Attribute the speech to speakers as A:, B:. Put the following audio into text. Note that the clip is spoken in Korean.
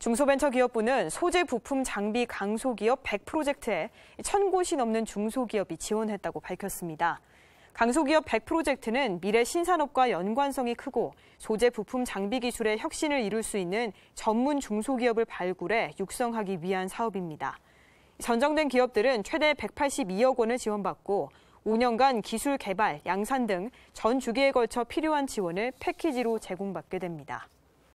A: 중소벤처기업부는 소재 부품 장비 강소기업 100프로젝트에 1,000곳이 넘는 중소기업이 지원했다고 밝혔습니다. 강소기업 100프로젝트는 미래 신산업과 연관성이 크고 소재 부품 장비 기술의 혁신을 이룰 수 있는 전문 중소기업을 발굴해 육성하기 위한 사업입니다. 선정된 기업들은 최대 182억 원을 지원받고 5년간 기술 개발, 양산 등 전 주기에 걸쳐 필요한 지원을 패키지로 제공받게 됩니다.